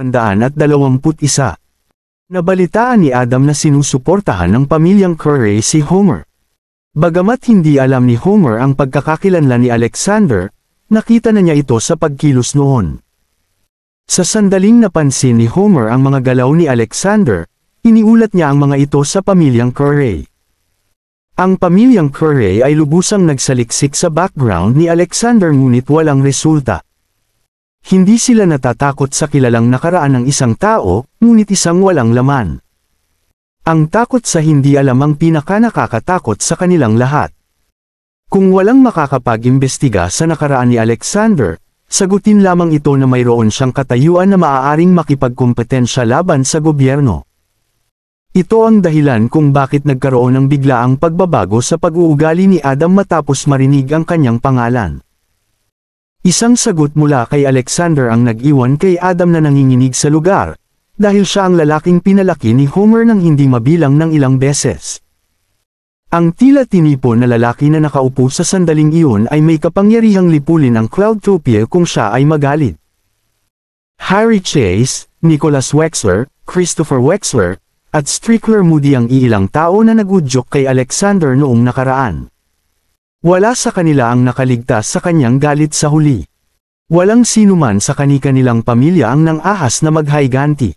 121. Nabalitaan ni Adam na sinusuportahan ng pamilyang Curry si Homer. Bagamat hindi alam ni Homer ang pagkakakilanlan ni Alexander, nakita na niya ito sa pagkilos noon. Sa sandaling napansin ni Homer ang mga galaw ni Alexander, iniulat niya ang mga ito sa pamilyang Curry. Ang pamilyang Curry ay lubusang nagsaliksik sa background ni Alexander ngunit walang resulta. Hindi sila natatakot sa kilalang nakaraan ng isang tao, ngunit isang walang laman. Ang takot sa hindi alam ang pinakanakakatakot sa kanilang lahat. Kung walang makakapag-imbestiga sa nakaraan ni Alexander, sagutin lamang ito na mayroon siyang katayuan na maaaring makipagkumpetensya laban sa gobyerno. Ito ang dahilan kung bakit nagkaroon ng biglaang pagbabago sa pag-uugali ni Adam matapos marinig ang kanyang pangalan. Isang sagot mula kay Alexander ang nag-iwan kay Adam na nanginginig sa lugar, dahil siya ang lalaking pinalaki ni Homer ng hindi mabilang ng ilang beses. Ang tila tinipon na lalaki na nakaupo sa sandaling iyon ay may kapangyarihang lipulin ang Cloudtopia kung siya ay magalit. Harry Chase, Nicholas Wexler, Christopher Wexler, at Strickler Moody ang iilang tao na nagudyok kay Alexander noong nakaraan. Wala sa kanila ang nakaligtas sa kanyang galit sa huli. Walang sinuman sa kani-kanilang pamilya ang nang ahas na maghayganti.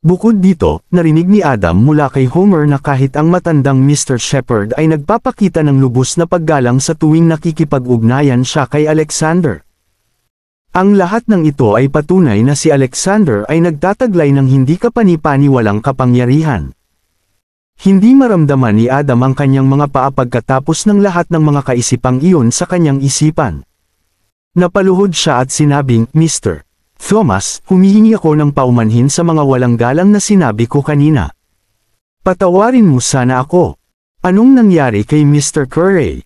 Bukod dito, narinig ni Adam mula kay Homer na kahit ang matandang Mr. Shepard ay nagpapakita ng lubos na paggalang sa tuwing nakikipag-ugnayan siya kay Alexander. Ang lahat ng ito ay patunay na si Alexander ay nagtataglay ng hindi kapanipaniwalang kapangyarihan. Hindi maramdaman ni Adam ang kanyang mga paa pagkatapos ng lahat ng mga kaisipang iyon sa kanyang isipan. Napaluhod siya at sinabing, Mr. Thomas, humihingi ako ng paumanhin sa mga walang galang na sinabi ko kanina. Patawarin mo sana ako. Anong nangyari kay Mr. Curry?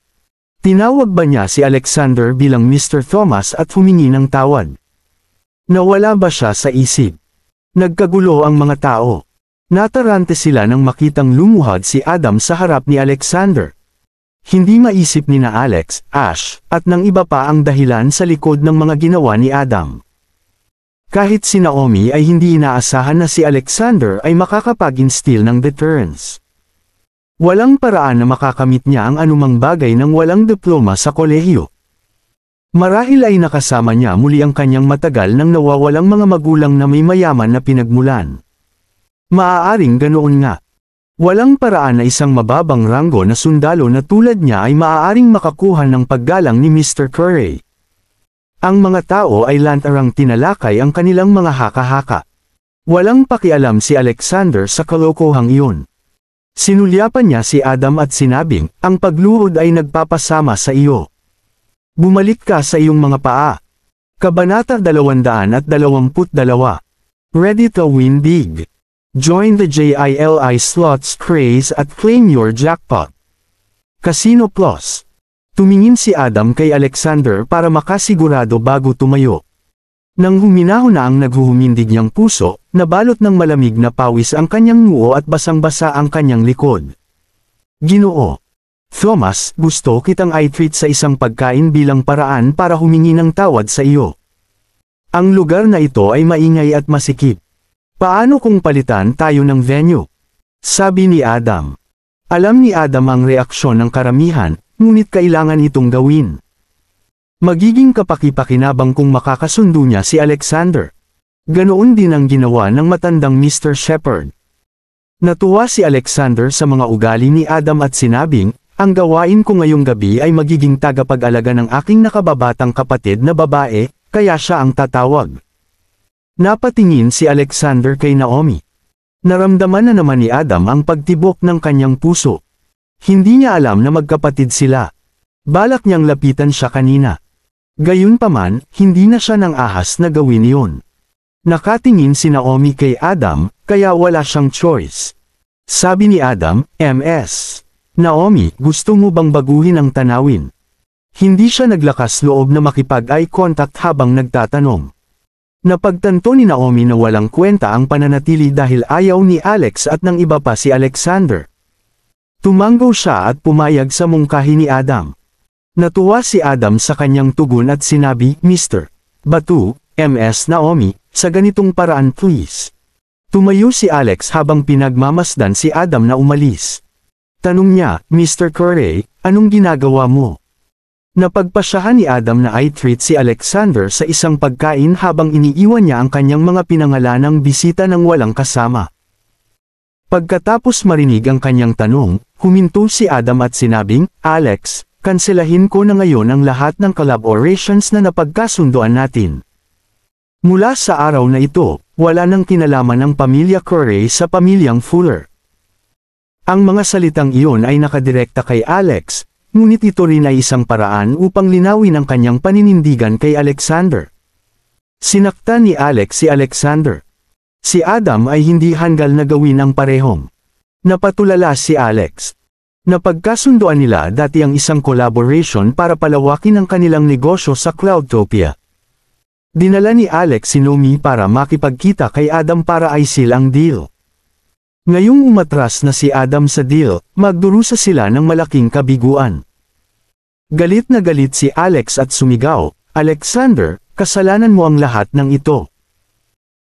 Tinawag ba niya si Alexander bilang Mr. Thomas at humingi ng tawad? Nawala ba siya sa isip? Nagkagulo ang mga tao. Natarante sila nang makitang lumuhad si Adam sa harap ni Alexander. Hindi maisip ni na Alex, Ash, at ng iba pa ang dahilan sa likod ng mga ginawa ni Adam. Kahit si Naomi ay hindi inaasahan na si Alexander ay makakapag-instill ng deterrence. Walang paraan na makakamit niya ang anumang bagay ng walang diploma sa kolehiyo. Marahil ay nakasama niya muli ang kanyang matagal nang nawawalang mga magulang na may mayaman na pinagmulan. Maaaring ganoon nga. Walang paraan na isang mababang ranggo na sundalo na tulad niya ay maaaring makakuha ng paggalang ni Mr. Curry. Ang mga tao ay lantarang tinalakay ang kanilang mga haka-haka. Walang pakialam si Alexander sa kalokohang iyon. Sinulyapan niya si Adam at sinabing, ang pagluhod ay nagpapasama sa iyo. Bumalik ka sa iyong mga paa. Kabanata 222. Ready to win big. Join the JILI Slots craze at claim your jackpot. Casino Plus. Tumingin si Adam kay Alexander para makasigurado bago tumayo. Nang huminaho na ang naghuhumindig niyang puso, nabalot ng malamig na pawis ang kanyang noo at basang-basa ang kanyang likod. Ginoo. Thomas, gusto kitang i-treat sa isang pagkain bilang paraan para humingi ng tawad sa iyo. Ang lugar na ito ay maingay at masikip. Paano kung palitan tayo ng venue? Sabi ni Adam. Alam ni Adam ang reaksyon ng karamihan, ngunit kailangan itong gawin. Magiging kapaki-pakinabang kung makakasundo niya si Alexander. Ganoon din ang ginawa ng matandang Mr. Shepard. Natuwa si Alexander sa mga ugali ni Adam at sinabing, ang gawain ko ngayong gabi ay magiging tagapag-alaga ng aking nakababatang kapatid na babae, kaya siya ang tatawag. Napatingin si Alexander kay Naomi. Naramdaman na naman ni Adam ang pagtibok ng kanyang puso. Hindi niya alam na magkapatid sila. Balak niyang lapitan siya kanina. Gayunpaman, hindi na siya ng ahas na gawin iyon. Nakatingin si Naomi kay Adam, kaya wala siyang choice. Sabi ni Adam, MS. Naomi, gusto mo bang baguhin ang tanawin? Hindi siya naglakas loob na makipag-eye contact habang nagtatanong. Napagtanto ni Naomi na walang kwenta ang pananatili dahil ayaw ni Alex at ng iba pa si Alexander. Tumanggo siya at pumayag sa mungkahi ni Adam. Natuwa si Adam sa kanyang tugon at sinabi, Mr. Batu, MS Naomi, sa ganitong paraan please. Tumayo si Alex habang pinagmamasdan si Adam na umalis. Tanong niya, Mr. Corey, anong ginagawa mo? Napagpasyahan ni Adam na ay treat si Alexander sa isang pagkain habang iniiwan niya ang kanyang mga pinangalanang bisita ng walang kasama. Pagkatapos marinig ang kanyang tanong, huminto si Adam at sinabing, Alex, kanselahin ko na ngayon ang lahat ng collaborations na napagkasunduan natin. Mula sa araw na ito, wala nang kinalaman ng pamilya Corey sa pamilyang Fuller. Ang mga salitang iyon ay nakadirekta kay Alex, ngunit ito rin ay isang paraan upang linawin ang kanyang paninindigan kay Alexander. Sinakta ni Alex si Alexander. Si Adam ay hindi hanggal na gawin ang parehong. Napatulala si Alex. Napagkasunduan nila dati ang isang collaboration para palawakin ang kanilang negosyo sa Cloudtopia. Dinala ni Alex si Lumi para makipagkita kay Adam para ay silang deal. Ngayong umatras na si Adam sa deal, magdurusa sila ng malaking kabiguan. Galit na galit si Alex at sumigaw, Alexander, kasalanan mo ang lahat ng ito.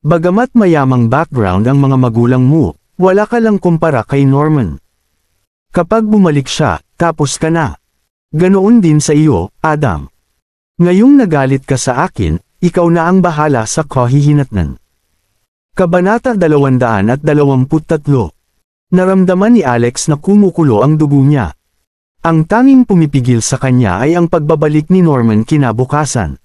Bagamat mayamang background ang mga magulang mo, wala ka lang kumpara kay Norman. Kapag bumalik siya, tapos ka na. Ganoon din sa iyo, Adam. Ngayong nagalit ka sa akin, ikaw na ang bahala sa kahihinatnan. Kabanata 223 Naramdaman ni Alex na kumukulo ang dugo niya. Ang tanging pumipigil sa kanya ay ang pagbabalik ni Norman kinabukasan.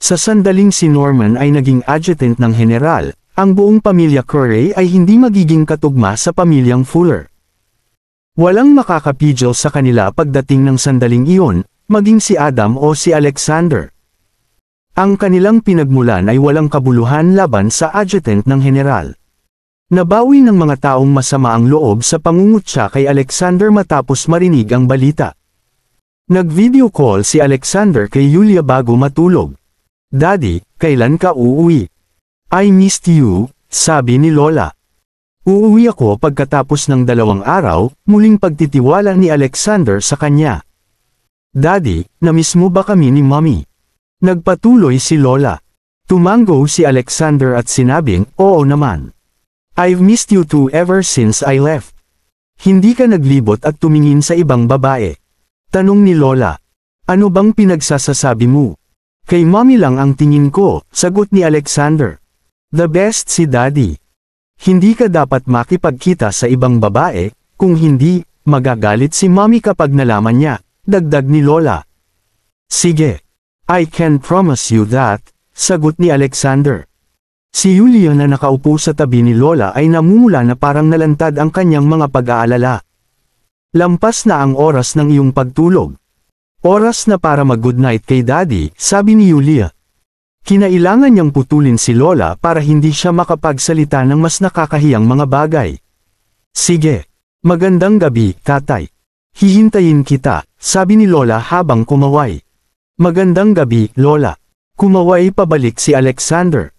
Sa sandaling si Norman ay naging adjutant ng general, ang buong pamilya Curry ay hindi magiging katugma sa pamilyang Fuller. Walang makakapigil sa kanila pagdating ng sandaling iyon, maging si Adam o si Alexander. Ang kanilang pinagmulan ay walang kabuluhan laban sa adjutant ng general. Nabawi ng mga taong masama ang loob sa pangungutya kay Alexander matapos marinig ang balita. Nag-video call si Alexander kay Yulia bago matulog. Daddy, kailan ka uuwi? I missed you, sabi ni Lola. Uuwi ako pagkatapos ng dalawang araw, muling pagtitiwala ni Alexander sa kanya. Daddy, namiss mo ba kami ni Mommy? Nagpatuloy si Lola. Tumango si Alexander at sinabing, oo naman. I've missed you too ever since I left. Hindi ka naglibot at tumingin sa ibang babae. Tanong ni Lola, ano bang pinagsasasabi mo? Kay mommy lang ang tingin ko, sagot ni Alexander. The best si daddy. Hindi ka dapat makipagkita sa ibang babae, kung hindi, magagalit si mommy kapag nalaman niya, dagdag ni Lola. Sige. I can promise you that, sagot ni Alexander. Si Yulia na nakaupo sa tabi ni Lola ay namumula na parang nalantad ang kanyang mga pag-aalala. Lampas na ang oras ng iyong pagtulog. Oras na para mag goodnight kay daddy, sabi ni Yulia. Kinailangan niyang putulin si Lola para hindi siya makapagsalita ng mas nakakahiyang mga bagay. Sige, magandang gabi, tatay. Hihintayin kita, sabi ni Lola habang kumaway. Magandang gabi, Lola. Kumaway pabalik si Alexander.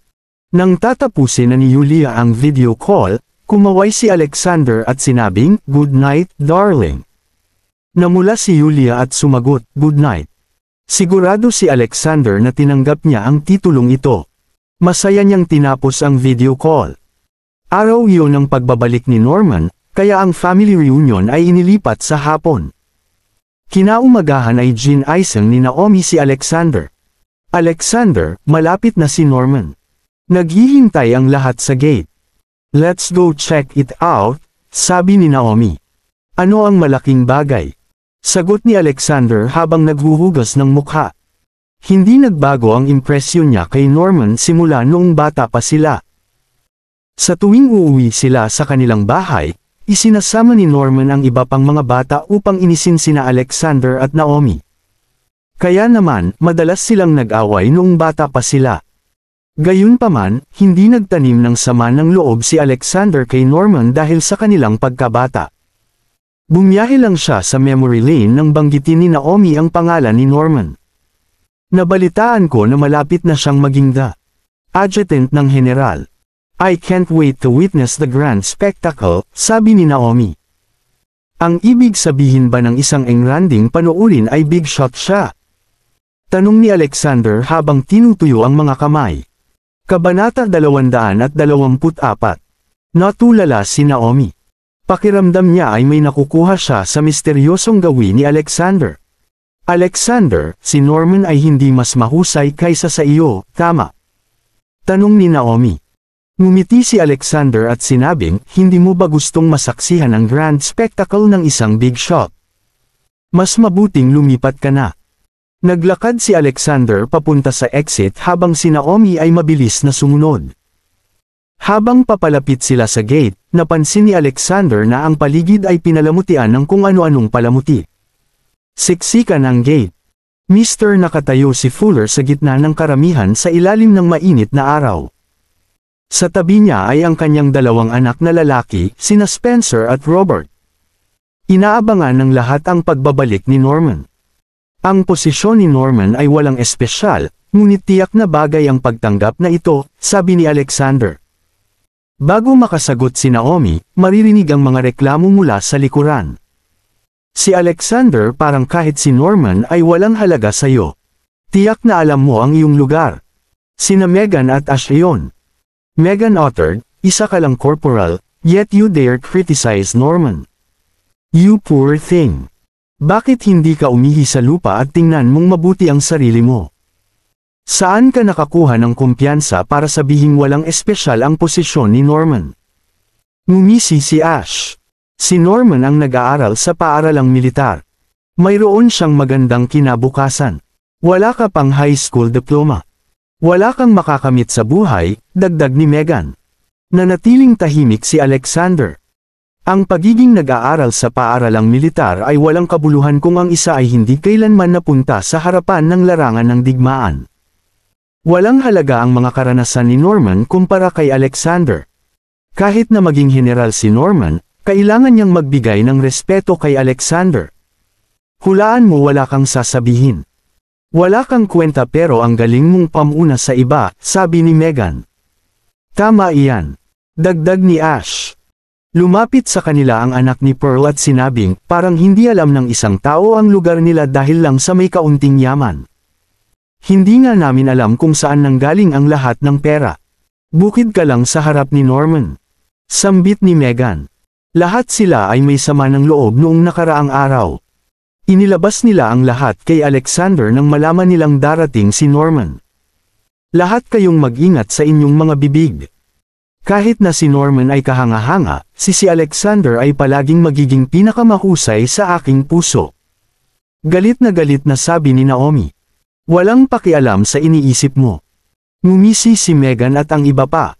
Nang tatapusin na ni Yulia ang video call, kumaway si Alexander at sinabing, Good night, darling. Namula si Yulia at sumagot, Good night. Sigurado si Alexander na tinanggap niya ang titulong ito. Masaya niyang tinapos ang video call. Araw iyon ng pagbabalik ni Norman, kaya ang family reunion ay inilipat sa hapon. Kinaumagahan ay Jean Eisen ni Naomi si Alexander. Alexander, malapit na si Norman. Naghihintay ang lahat sa gate. Let's go check it out, sabi ni Naomi. Ano ang malaking bagay? Sagot ni Alexander habang naghuhugas ng mukha. Hindi nagbago ang impresyon niya kay Norman simula noong bata pa sila. Sa tuwing uuwi sila sa kanilang bahay, Isinasama ni Norman ang iba pang mga bata upang inisin sina Alexander at Naomi. Kaya naman, madalas silang nag-away noong bata pa sila. Gayunpaman, hindi nagtanim ng sama ng loob si Alexander kay Norman dahil sa kanilang pagkabata. Bumiyahe lang siya sa memory lane nang banggitin ni Naomi ang pangalan ni Norman. Nabalitaan ko na malapit na siyang maging the adjutant ng general. I can't wait to witness the grand spectacle, sabi ni Naomi. Ang ibig sabihin ba ng isang engranding panoorin ay big shot siya? Tanong ni Alexander habang tinutuyo ang mga kamay. Kabanata 224 Natulala si Naomi. Pakiramdam niya ay may nakukuha siya sa misteryosong gawi ni Alexander. Alexander, si Norman ay hindi mas mahusay kaysa sa iyo, tama? Tanong ni Naomi. Ngumiti si Alexander at sinabing, hindi mo ba gustong masaksihan ang grand spectacle ng isang big shot? Mas mabuting lumipat ka na. Naglakad si Alexander papunta sa exit habang si Naomi ay mabilis na sumunod. Habang papalapit sila sa gate, napansin ni Alexander na ang paligid ay pinalamutian ng kung ano-anong palamuti. Siksikan ang gate. Mister nakatayo si Fuller sa gitna ng karamihan sa ilalim ng mainit na araw. Sa tabi niya ay ang kanyang dalawang anak na lalaki, sina Spencer at Robert. Inaabangan ng lahat ang pagbabalik ni Norman. Ang posisyon ni Norman ay walang espesyal, ngunit tiyak na bagay ang pagtanggap na ito, sabi ni Alexander. Bago makasagot si Naomi, maririnig ang mga reklamo mula sa likuran. Si Alexander parang kahit si Norman ay walang halaga sa iyo. Tiyak na alam mo ang iyong lugar. Sina Megan at Ash Megan Otter, isa ka lang corporal, yet you dare criticize Norman. You poor thing. Bakit hindi ka umihi sa lupa at tingnan mong mabuti ang sarili mo? Saan ka nakakuha ng kumpiyansa para sabihing walang espesyal ang posisyon ni Norman? Ngumisi si Ash. Si Norman ang nag-aaral sa paaralang militar. Mayroon siyang magandang kinabukasan. Wala ka pang high school diploma. Wala kang makakamit sa buhay, dagdag ni Megan. Nanatiling tahimik si Alexander. Ang pagiging nag-aaral sa paaralang militar ay walang kabuluhan kung ang isa ay hindi kailanman napunta sa harapan ng larangan ng digmaan. Walang halaga ang mga karanasan ni Norman kumpara kay Alexander. Kahit na maging general si Norman, kailangan niyang magbigay ng respeto kay Alexander. Hulaan mo wala kang sasabihin. Wala kang kwenta pero ang galing mong pamuna sa iba, sabi ni Megan. Tama iyan. Dagdag ni Ash. Lumapit sa kanila ang anak ni Pearl at sinabing, parang hindi alam ng isang tao ang lugar nila dahil lang sa may kaunting yaman. Hindi nga namin alam kung saan nanggaling ang lahat ng pera. Bukid ka lang sa harap ni Norman. Sambit ni Megan. Lahat sila ay may sama ng loob noong nakaraang araw. Inilabas nila ang lahat kay Alexander nang malaman nilang darating si Norman. Lahat kayong mag-ingat sa inyong mga bibig. Kahit na si Norman ay kahanga-hanga, si si Alexander ay palaging magiging pinakamahusay sa aking puso. Galit na galit na sabi ni Naomi. Walang pakialam sa iniisip mo. Ngumisi si Megan at ang iba pa.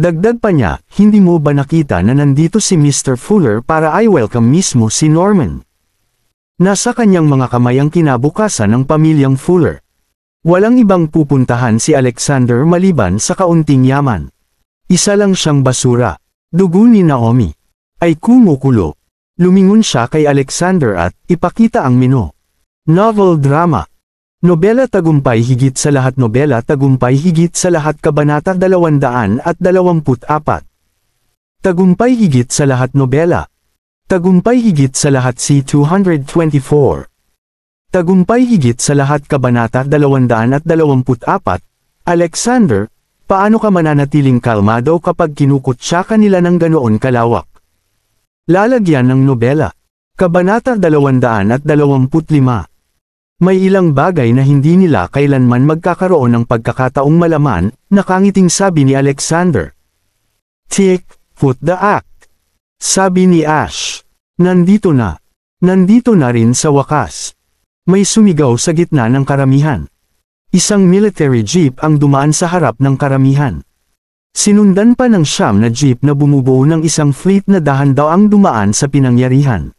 Dagdag pa niya, hindi mo ba nakita na nandito si Mr. Fuller para i welcome mismo si Norman? Nasa kanyang mga kamay ang kinabukasan ng pamilyang Fuller. Walang ibang pupuntahan si Alexander maliban sa kaunting yaman. Isa lang siyang basura. Dugo ni Naomi. Ay kumukulo. Lumingon siya kay Alexander at ipakita ang mino. Novel drama. Nobela Tagumpay higit sa lahat Nobela Tagumpay higit sa lahat Kabanata 224 Tagumpay higit sa lahat Nobela Tagumpay higit sa lahat C224. Tagumpay higit sa lahat Kabanata 224, Alexander, paano ka mananatiling kalmado kapag kinukutsa ka nila ng ganoon kalawak? Lalagyan ng nobela. Kabanata 225. May ilang bagay na hindi nila kailanman magkakaroon ng pagkakataong malaman, nakangiting sabi ni Alexander. Tick, foot the act. Sabi ni Ash. Nandito na. Nandito na rin sa wakas. May sumigaw sa gitna ng karamihan. Isang military jeep ang dumaan sa harap ng karamihan. Sinundan pa ng siyam na jeep na bumubuo ng isang fleet na dahan daw ang dumaan sa pinangyarihan.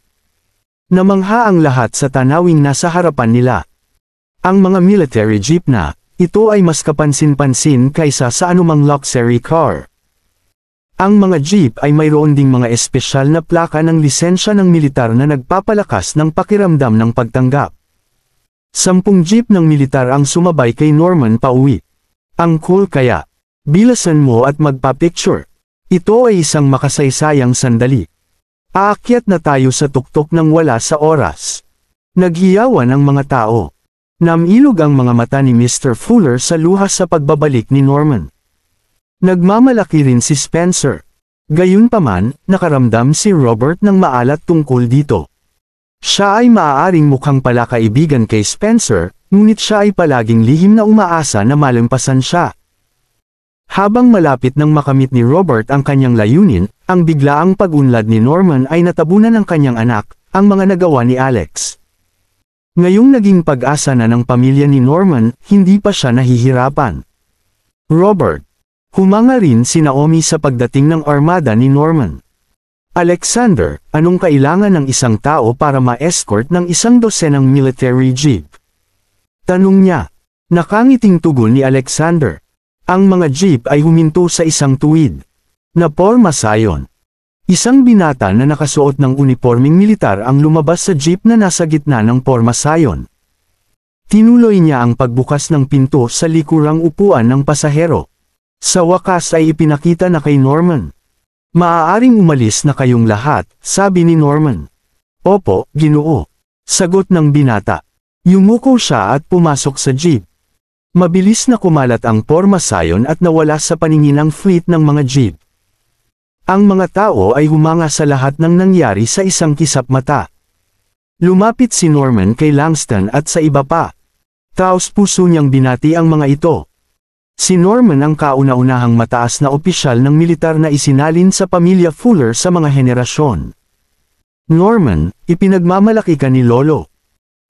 Namangha ang lahat sa tanawing nasa harapan nila. Ang mga military jeep na, ito ay mas kapansin-pansin kaysa sa anumang luxury car. Ang mga jeep ay mayroon ding mga espesyal na plaka ng lisensya ng militar na nagpapalakas ng pakiramdam ng pagtanggap. Sampung jeep ng militar ang sumabay kay Norman pauwi. Ang cool kaya. Bilasan mo at magpa-picture. Ito ay isang makasaysayang sandali. Aakyat na tayo sa tuktok ng wala sa oras. Naghiyawan ang mga tao. Namilog ang mga mata ni Mr. Fuller sa luha sa pagbabalik ni Norman. Nagmamalaki rin si Spencer. Gayunpaman, nakaramdam si Robert ng maalat tungkol dito. Siya ay maaaring mukhang pala kaibigan kay Spencer, ngunit siya ay palaging lihim na umaasa na malampasan siya. Habang malapit nang makamit ni Robert ang kanyang layunin, ang biglaang pagunlad ni Norman ay natabunan ng kanyang anak, ang mga nagawa ni Alex. Ngayong naging pag-asa na ng pamilya ni Norman, hindi pa siya nahihirapan. Robert, Humanga rin si Naomi sa pagdating ng armada ni Norman. Alexander, anong kailangan ng isang tao para ma-escort ng isang dosenang military jeep? Tanong niya. Nakangiting tugon ni Alexander. Ang mga jeep ay huminto sa isang tuwid. Na porma sayon. Isang binata na nakasuot ng uniforming militar ang lumabas sa jeep na nasa gitna ng porma sayon. Tinuloy niya ang pagbukas ng pinto sa likurang upuan ng pasahero. Sa wakas ay ipinakita na kay Norman. Maaaring umalis na kayong lahat, sabi ni Norman. Opo, ginoo. Sagot ng binata. Yumuko siya at pumasok sa jeep. Mabilis na kumalat ang porma sayon at nawala sa paningin ng fleet ng mga jeep. Ang mga tao ay humanga sa lahat ng nangyari sa isang kisap mata. Lumapit si Norman kay Langston at sa iba pa. Taos puso niyang binati ang mga ito. Si Norman ang kauna-unahang mataas na opisyal ng militar na isinalin sa pamilya Fuller sa mga henerasyon. Norman, ipinagmamalaki ka ni Lolo.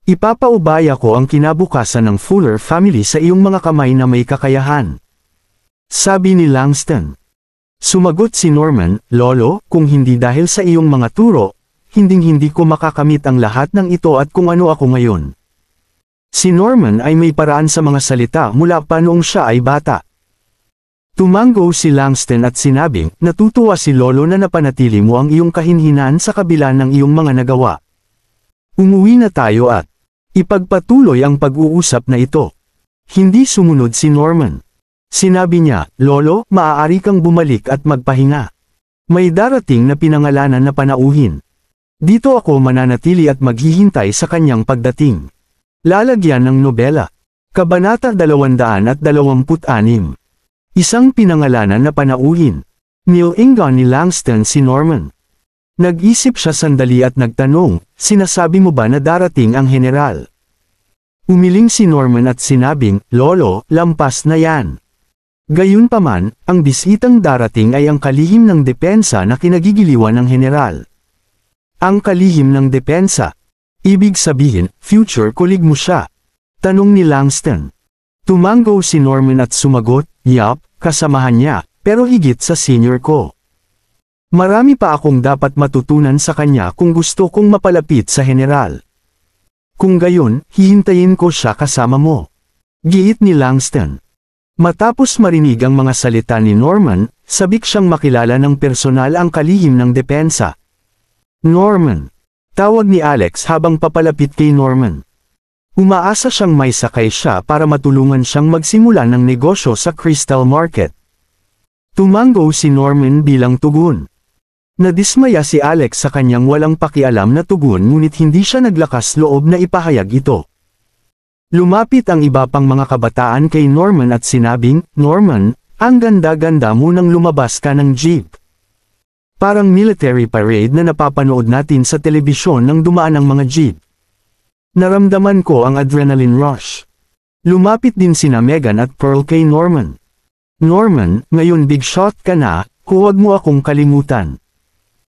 Ipapaubaya ko ang kinabukasan ng Fuller family sa iyong mga kamay na may kakayahan. Sabi ni Langston. Sumagot si Norman, Lolo, kung hindi dahil sa iyong mga turo, hinding-hindi ko makakamit ang lahat ng ito at kung ano ako ngayon. Si Norman ay may paraan sa mga salita mula pa noong siya ay bata. Tumango si Langston at sinabing, natutuwa si Lolo na napanatili mo ang iyong kahinhinan sa kabila ng iyong mga nagawa. Umuwi na tayo at ipagpatuloy ang pag-uusap na ito. Hindi sumunod si Norman. Sinabi niya, Lolo, maaari kang bumalik at magpahinga. May darating na pinangalanan na panauhin. Dito ako mananatili at maghihintay sa kanyang pagdating. Lalagyan ng nobela. Kabanata 226. Isang pinangalanan na panauhin. Ingon ni Langston si Norman. Nag-isip siya sandali at nagtanong, sinasabi mo ba na darating ang general? Umiling si Norman at sinabing, Lolo, lampas na yan. Gayunpaman, ang bisitang darating ay ang kalihim ng depensa na kinagigiliwan ng general. Ang kalihim ng depensa, Ibig sabihin, future kulig mo siya. Tanong ni Langston. Tumango si Norman at sumagot, Yup, kasamahan niya, pero higit sa senior ko. Marami pa akong dapat matutunan sa kanya kung gusto kong mapalapit sa general. Kung gayon, hihintayin ko siya kasama mo. Giit ni Langston. Matapos marinig ang mga salita ni Norman, sabik siyang makilala ng personal ang kalihim ng depensa. Norman, Tawag ni Alex habang papalapit kay Norman. Umaasa siyang may sakay siya para matulungan siyang magsimula ng negosyo sa Crystal Market. Tumango si Norman bilang tugon. Nadismaya si Alex sa kanyang walang pakialam na tugon ngunit hindi siya naglakas loob na ipahayag ito. Lumapit ang iba pang mga kabataan kay Norman at sinabing, Norman, ang ganda-ganda mo nang lumabas ka ng jeep. Parang military parade na napapanood natin sa telebisyon nang dumaan ang mga jeep. Naramdaman ko ang adrenaline rush. Lumapit din sina Megan at Pearl kay Norman. Norman, ngayon big shot ka na, huwag mo akong kalimutan.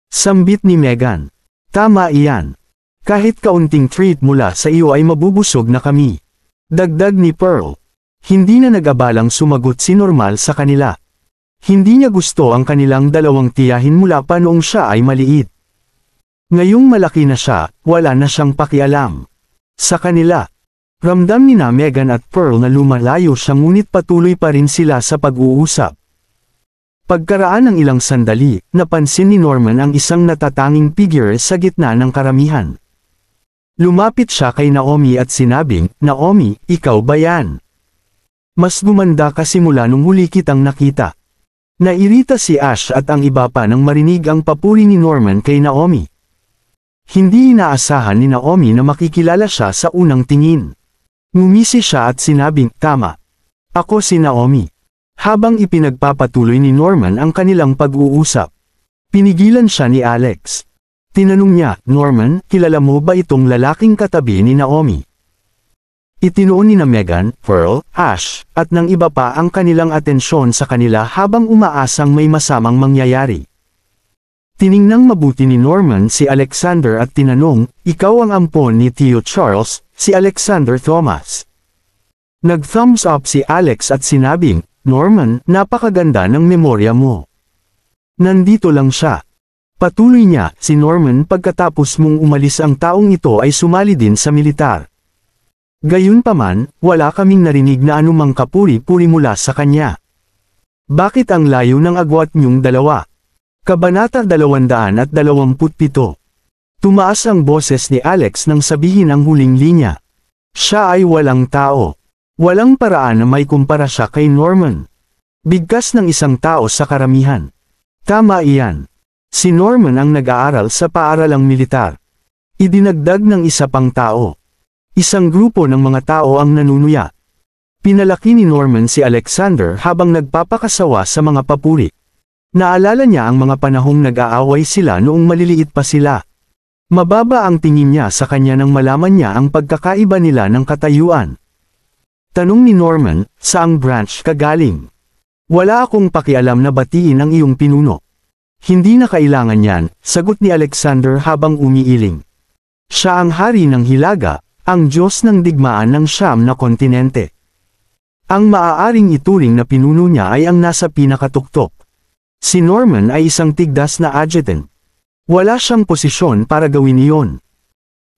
Sambit ni Megan. Tama iyan. Kahit kaunting treat mula sa iyo ay mabubusog na kami. Dagdag ni Pearl. Hindi na nag-abalang sumagot si Normal sa kanila. Hindi niya gusto ang kanilang dalawang tiyahin mula pa noong siya ay maliit. Ngayong malaki na siya, wala na siyang pakialam. Sa kanila, ramdam ni na Megan at Pearl na lumalayo siya ngunit patuloy pa rin sila sa pag-uusap. Pagkaraan ng ilang sandali, napansin ni Norman ang isang natatanging figure sa gitna ng karamihan. Lumapit siya kay Naomi at sinabing, Naomi, ikaw ba yan? Mas gumanda kasi mula nung huli kitang nakita. Nairita si Ash at ang iba pa nang marinig ang papuri ni Norman kay Naomi. Hindi inaasahan ni Naomi na makikilala siya sa unang tingin. Ngumisi siya at sinabing, Tama. Ako si Naomi. Habang ipinagpapatuloy ni Norman ang kanilang pag-uusap. Pinigilan siya ni Alex. Tinanong niya, Norman, kilala mo ba itong lalaking katabi ni Naomi? Itinuon ni na Meghan, Pearl, Ash, at ng iba pa ang kanilang atensyon sa kanila habang umaasang may masamang mangyayari. Tiningnang mabuti ni Norman si Alexander at tinanong, ikaw ang ampon ni Theo Charles, si Alexander Thomas. Nag-thumbs up si Alex at sinabing, Norman, napakaganda ng memorya mo. Nandito lang siya. Patuloy niya, si Norman pagkatapos mong umalis ang taong ito ay sumali din sa militar. Gayunpaman, wala kaming narinig na anumang kapuri-puri mula sa kanya. Bakit ang layo ng agwat niyong dalawa? Kabanata 227 Tumaas ang boses ni Alex nang sabihin ang huling linya. Siya ay walang tao. Walang paraan na may kumpara siya kay Norman. Bigkas ng isang tao sa karamihan. Tama iyan. Si Norman ang nag-aaral sa paaralang militar. Idinagdag ng isa pang tao. Isang grupo ng mga tao ang nanunuya. Pinalaki ni Norman si Alexander habang nagpapakasawa sa mga papuri. Naalala niya ang mga panahong nag-aaway sila noong maliliit pa sila. Mababa ang tingin niya sa kanya nang malaman niya ang pagkakaiba nila ng katayuan. Tanong ni Norman, saang branch ka galing? Wala akong pakialam na batiin ang iyong pinuno. Hindi na kailangan yan, sagot ni Alexander habang umiiling. Siya ang hari ng Hilaga, ang Diyos ng digmaan ng siyam na kontinente. Ang maaaring ituring na pinuno niya ay ang nasa pinakatuktok. Si Norman ay isang tigdas na adjutant. Wala siyang posisyon para gawin iyon.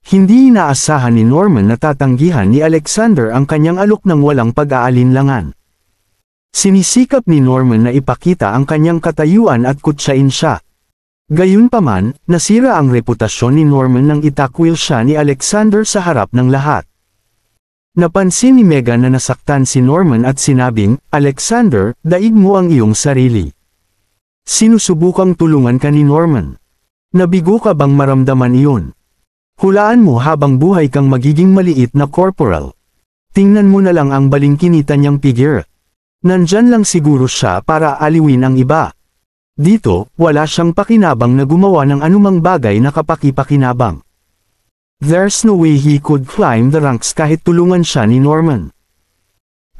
Hindi inaasahan ni Norman na tatanggihan ni Alexander ang kanyang alok ng walang pag-aalinlangan. Sinisikap ni Norman na ipakita ang kanyang katayuan at kutsain siya, Gayunpaman, nasira ang reputasyon ni Norman nang itakwil siya ni Alexander sa harap ng lahat. Napansin ni Megan na nasaktan si Norman at sinabing, Alexander, daig mo ang iyong sarili. Sinusubukang tulungan ka ni Norman. Nabigo ka bang maramdaman iyon? Hulaan mo habang buhay kang magiging maliit na corporal. Tingnan mo na lang ang balingkinita niyang figure. Nandyan lang siguro siya para aliwin ang iba. Dito, wala siyang pakinabang na gumawa ng anumang bagay na kapakipakinabang. There's no way he could climb the ranks kahit tulungan siya ni Norman.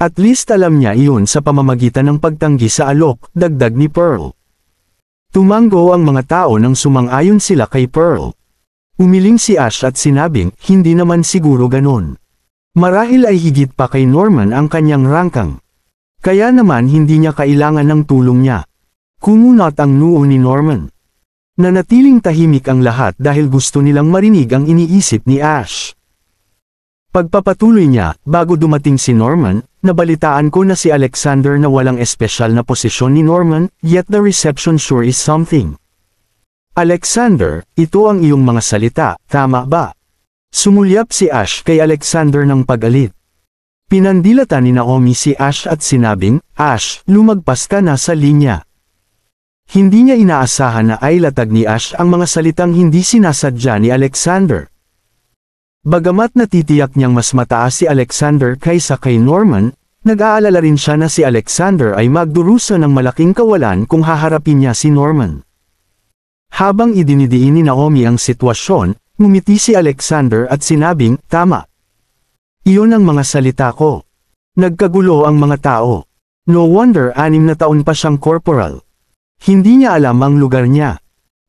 At least alam niya iyon sa pamamagitan ng pagtanggi sa alok, dagdag ni Pearl. Tumanggo ang mga tao nang sumang-ayon sila kay Pearl. Umiling si Ash at sinabing, hindi naman siguro ganon. Marahil ay higit pa kay Norman ang kanyang rangkang. Kaya naman hindi niya kailangan ng tulong niya. Kumunot ang noo ni Norman. Nanatiling tahimik ang lahat dahil gusto nilang marinig ang iniisip ni Ash. Pagpapatuloy niya, bago dumating si Norman, nabalitaan ko na si Alexander na walang espesyal na posisyon ni Norman, yet the reception sure is something. Alexander, ito ang iyong mga salita, tama ba? Sumulyap si Ash kay Alexander ng pagalit. Pinandilatan ni Naomi si Ash at sinabing, Ash, lumagpas ka na sa linya. Hindi niya inaasahan na ay latag ni Ash ang mga salitang hindi sinasadya ni Alexander. Bagamat natitiyak niyang mas mataas si Alexander kaysa kay Norman, nag-aalala rin siya na si Alexander ay magdurusa ng malaking kawalan kung haharapin niya si Norman. Habang idinidiin ni Naomi ang sitwasyon, ngumiti si Alexander at sinabing, Tama. Iyon ang mga salita ko. Nagkagulo ang mga tao. No wonder anim na taon pa siyang corporal. Hindi niya alam ang lugar niya.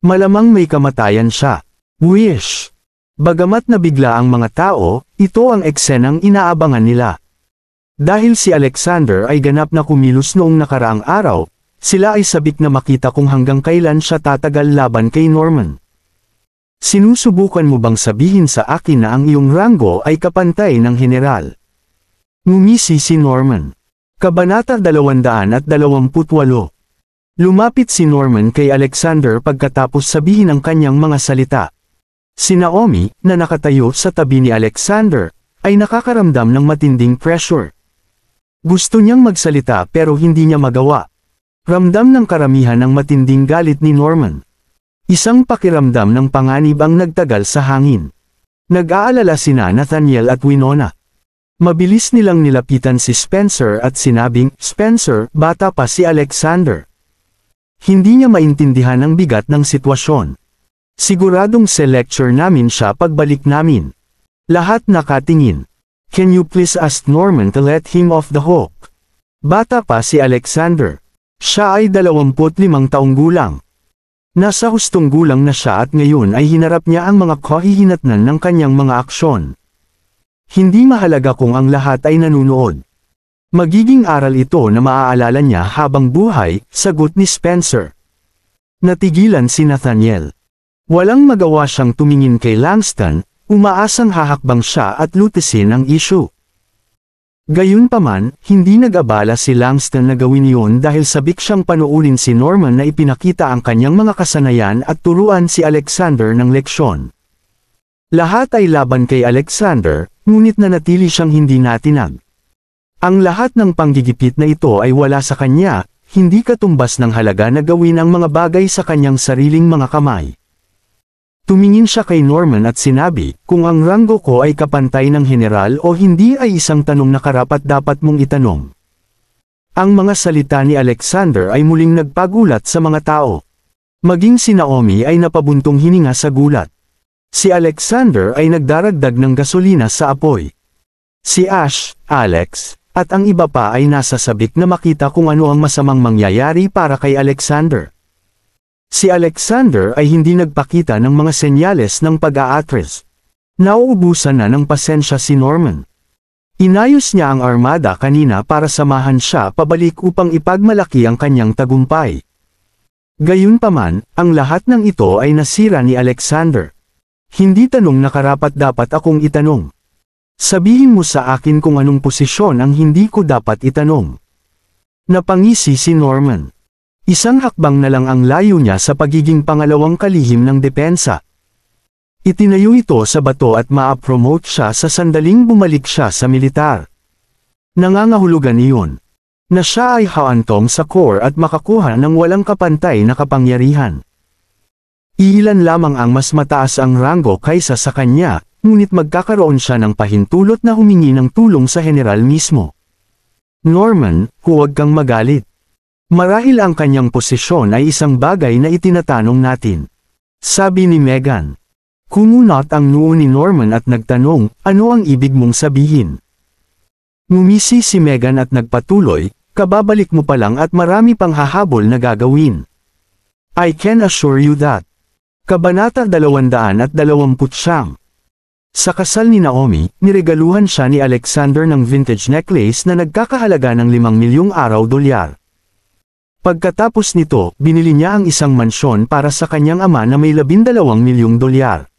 Malamang may kamatayan siya. Wish! Bagamat nabigla ang mga tao, ito ang eksenang inaabangan nila. Dahil si Alexander ay ganap na kumilos noong nakaraang araw, sila ay sabik na makita kung hanggang kailan siya tatagal laban kay Norman. Sinusubukan mo bang sabihin sa akin na ang iyong ranggo ay kapantay ng general? Ngumisi si Norman. Kabanata 228 Lumapit si Norman kay Alexander pagkatapos sabihin ang kanyang mga salita. Si Naomi, na nakatayo sa tabi ni Alexander, ay nakakaramdam ng matinding pressure. Gusto niyang magsalita pero hindi niya magawa. Ramdam ng karamihan ang matinding galit ni Norman. Isang pakiramdam ng panganib ang nagtagal sa hangin. Nag-aalala sina Nathaniel at Winona. Mabilis nilang nilapitan si Spencer at sinabing, Spencer, bata pa si Alexander. Hindi niya maintindihan ang bigat ng sitwasyon. Siguradong se-lecture namin siya pagbalik namin. Lahat nakatingin. Can you please ask Norman to let him off the hook? Bata pa si Alexander. Siya ay 25 taong gulang. Nasa hustong gulang na siya at ngayon ay hinarap niya ang mga kahihinatnan ng kanyang mga aksyon. Hindi mahalaga kung ang lahat ay nanunood. Magiging aral ito na maaalala niya habang buhay, sagot ni Spencer. Natigilan si Nathaniel. Walang magawa siyang tumingin kay Langston, umaasang hahakbang siya at lutesin ang issue. Gayunpaman, hindi nag-abala si Langston na gawin iyon dahil sabik siyang panuulin si Norman na ipinakita ang kanyang mga kasanayan at turuan si Alexander ng leksyon. Lahat ay laban kay Alexander, ngunit na natili siyang hindi natinag. Ang lahat ng panggigipit na ito ay wala sa kanya, hindi katumbas ng halaga na gawin ang mga bagay sa kanyang sariling mga kamay. Tumingin siya kay Norman at sinabi, kung ang ranggo ko ay kapantay ng general o hindi ay isang tanong na karapat dapat mong itanong. Ang mga salita ni Alexander ay muling nagpagulat sa mga tao. Maging si Naomi ay napabuntong hininga sa gulat. Si Alexander ay nagdaragdag ng gasolina sa apoy. Si Ash, Alex, at ang iba pa ay nasa sabik na makita kung ano ang masamang mangyayari para kay Alexander. Si Alexander ay hindi nagpakita ng mga senyales ng pag-aatres. Nauubusan na ng pasensya si Norman. Inayos niya ang armada kanina para samahan siya pabalik upang ipagmalaki ang kanyang tagumpay. Gayunpaman, ang lahat ng ito ay nasira ni Alexander. Hindi tanong na karapat dapat akong itanong. Sabihin mo sa akin kung anong posisyon ang hindi ko dapat itanong. Napangisi si Norman. Isang hakbang na lang ang layo niya sa pagiging pangalawang kalihim ng depensa. Itinayo ito sa bato at ma-promote siya sa sandaling bumalik siya sa militar. Nangangahulugan iyon na siya ay haantong sa core at makakuha ng walang kapantay na kapangyarihan. Iilan lamang ang mas mataas ang rango kaysa sa kanya, ngunit magkakaroon siya ng pahintulot na humingi ng tulong sa general mismo. Norman, huwag kang magalit. Marahil ang kanyang posisyon ay isang bagay na itinatanong natin. Sabi ni Megan. Kumunot ang noo ni Norman at nagtanong, ano ang ibig mong sabihin? Ngumisi si Megan at nagpatuloy, kababalik mo pa lang at marami pang hahabol na gagawin. I can assure you that. Kabanata 220 at 29. Sa kasal ni Naomi, niregaluhan siya ni Alexander ng vintage necklace na nagkakahalaga ng 5 milyong araw dolyar. Pagkatapos nito, binili niya ang isang mansyon para sa kanyang ama na may 12 milyong dolyar.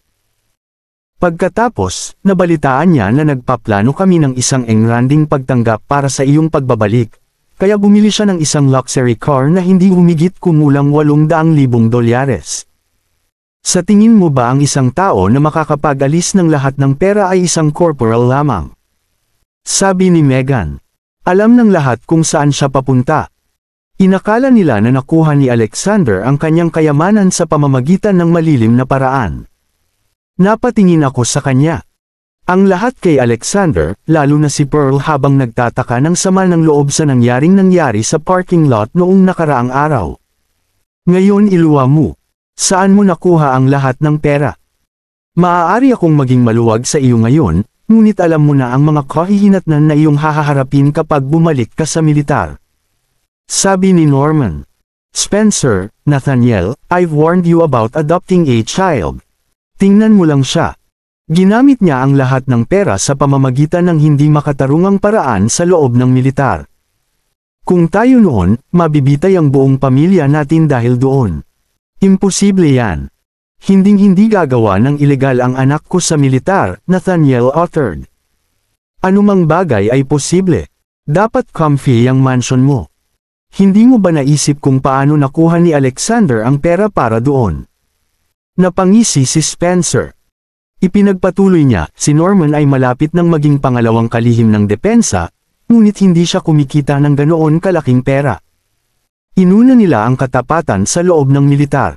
Pagkatapos, nabalitaan niya na nagpaplano kami ng isang engranding pagtanggap para sa iyong pagbabalik, kaya bumili siya ng isang luxury car na hindi humigit kumulang 800,000 dolyares. Sa tingin mo ba ang isang tao na makakapag-alis ng lahat ng pera ay isang corporal lamang? Sabi ni Megan. Alam ng lahat kung saan siya papunta. Inakala nila na nakuha ni Alexander ang kanyang kayamanan sa pamamagitan ng malilim na paraan. Napatingin ako sa kanya. Ang lahat kay Alexander, lalo na si Pearl habang nagtataka ng sama ng loob sa nangyaring nangyari sa parking lot noong nakaraang araw. Ngayon iluwa mo. Saan mo nakuha ang lahat ng pera? Maaari akong maging maluwag sa iyo ngayon, ngunit alam mo na ang mga kahihinatnan na iyong haharapin kapag bumalik ka sa militar. Sabi ni Norman. Spencer, Nathaniel, I've warned you about adopting a child. Tingnan mo lang siya. Ginamit niya ang lahat ng pera sa pamamagitan ng hindi makatarungang paraan sa loob ng militar. Kung tayo noon, mabibitay ang buong pamilya natin dahil doon. Imposible yan. Hinding-hindi gagawa ng ilegal ang anak ko sa militar, Nathaniel Othard. Anumang bagay ay posible. Dapat comfy ang mansion mo. Hindi mo ba naisip kung paano nakuha ni Alexander ang pera para doon? Napangisi si Spencer. Ipinagpatuloy niya, si Norman ay malapit ng maging pangalawang kalihim ng depensa, ngunit hindi siya kumikita ng ganoon kalaking pera. Inuna nila ang katapatan sa loob ng militar.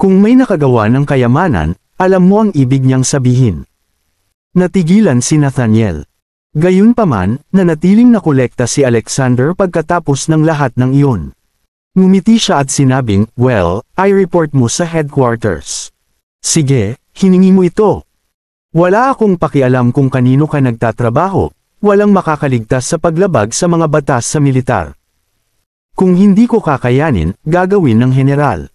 Kung may nakagawa ng kayamanan, alam mo ang ibig niyang sabihin. Natigilan si Nathaniel. Gayunpaman, nanatiling nakolekta si Alexander pagkatapos ng lahat ng iyon. Ngumiti siya at sinabing, Well, I report mo sa headquarters. Sige, hiningi mo ito. Wala akong pakialam kung kanino ka nagtatrabaho, walang makakaligtas sa paglabag sa mga batas sa militar. Kung hindi ko kakayanin, gagawin ng general.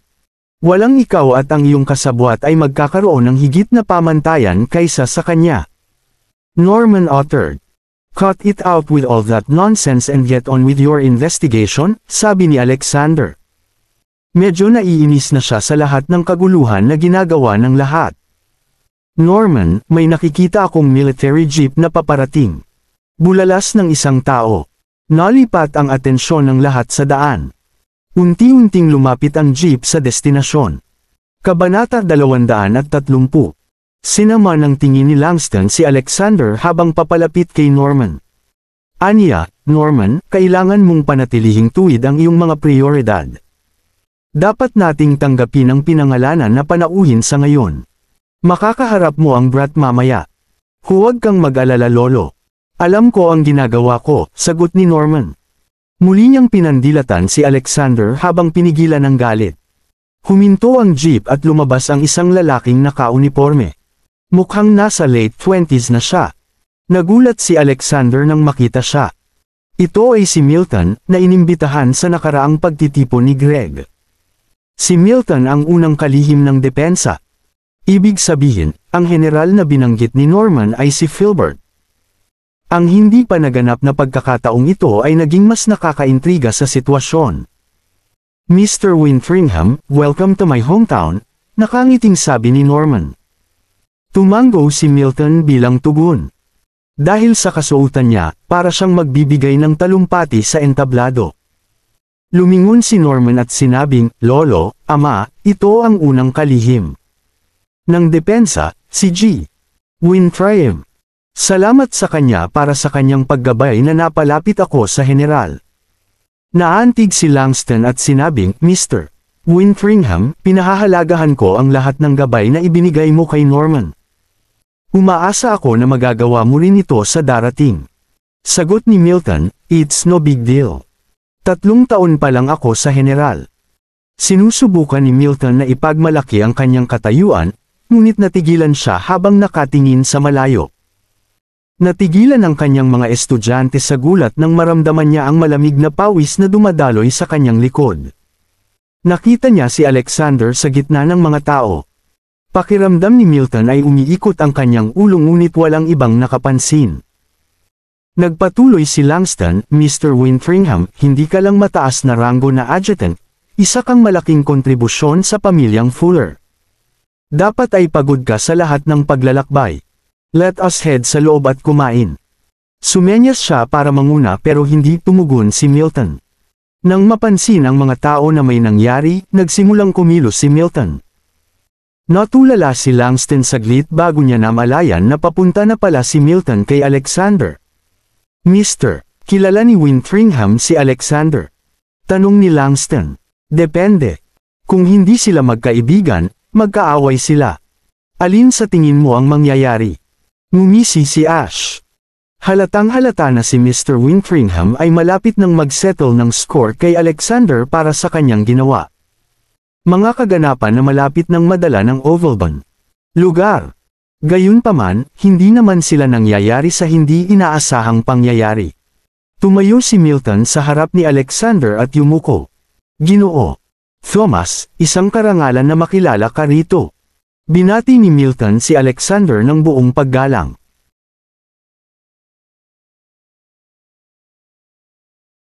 Walang ikaw at ang iyong kasabwat ay magkakaroon ng higit na pamantayan kaysa sa kanya. Norman uttered. Cut it out with all that nonsense and get on with your investigation, sabi ni Alexander. Medyo naiinis na siya sa lahat ng kaguluhan na ginagawa ng lahat. Norman, may nakikita akong military jeep na paparating. Bulalas ng isang tao. Nalipat ang atensyon ng lahat sa daan. Unti-unting lumapit ang jeep sa destinasyon. Kabanata 230. Sinama ng tingin ni Langston si Alexander habang papalapit kay Norman. Anya, Norman, kailangan mong panatilihing tuwid ang iyong mga prioridad. Dapat nating tanggapin ang pinangalanan na panauhin sa ngayon. Makakaharap mo ang brat mamaya. Huwag kang mag-alala lolo. Alam ko ang ginagawa ko, sagot ni Norman. Muli niyang pinandilatan si Alexander habang pinigilan ng galit. Huminto ang jeep at lumabas ang isang lalaking nakauniforme. Mukhang nasa late 20s na siya. Nagulat si Alexander nang makita siya. Ito ay si Milton na inimbitahan sa nakaraang pagtitipo ni Greg. Si Milton ang unang kalihim ng depensa. Ibig sabihin, ang general na binanggit ni Norman ay si Filbert. Ang hindi pa naganap na pagkakataong ito ay naging mas nakakaintriga sa sitwasyon. Mr. Wintringham, welcome to my hometown, nakangiting sabi ni Norman. Tumango si Milton bilang tugon. Dahil sa kasuotan niya, para siyang magbibigay ng talumpati sa entablado. Lumingon si Norman at sinabing, Lolo, Ama, ito ang unang kalihim. Nang depensa, si G. Wintringham. Salamat sa kanya para sa kanyang paggabay na napalapit ako sa general. Naantig si Langston at sinabing, Mr. Winfringham, pinahahalagahan ko ang lahat ng gabay na ibinigay mo kay Norman. Umaasa ako na magagawa mo rin ito sa darating. Sagot ni Milton, it's no big deal. Tatlong taon pa lang ako sa general. Sinusubukan ni Milton na ipagmalaki ang kanyang katayuan, ngunit natigilan siya habang nakatingin sa malayo. Natigilan ang kanyang mga estudyante sa gulat nang maramdaman niya ang malamig na pawis na dumadaloy sa kanyang likod. Nakita niya si Alexander sa gitna ng mga tao. Pakiramdam ni Milton ay umiikot ang kanyang ulo ngunit walang ibang nakapansin. Nagpatuloy si Langston, Mr. Wintringham, hindi ka lang mataas na ranggo na adjutant, isa kang malaking kontribusyon sa pamilyang Fuller. Dapat ay pagod ka sa lahat ng paglalakbay. Let us head sa loob at kumain. Sumenyas siya para manguna pero hindi tumugon si Milton. Nang mapansin ang mga tao na may nangyari, nagsimulang kumilos si Milton. Natulala si Langston saglit bago niya namalayan na papunta na pala si Milton kay Alexander. Mister, kilala ni Wintringham si Alexander. Tanong ni Langston. Depende. Kung hindi sila magkaibigan, magkaaway sila. Alin sa tingin mo ang mangyayari? Ngumisi si Ash. Halatang halata na si Mr. Winkringham ay malapit nang magsettle ng score kay Alexander para sa kanyang ginawa. Mga kaganapan na malapit nang madala ng Ovalban. Lugar. Gayunpaman, hindi naman sila nangyayari sa hindi inaasahang pangyayari. Tumayo si Milton sa harap ni Alexander at yumuko. Ginoo. Thomas, isang karangalan na makilala ka rito. Binati ni Milton si Alexander ng buong paggalang.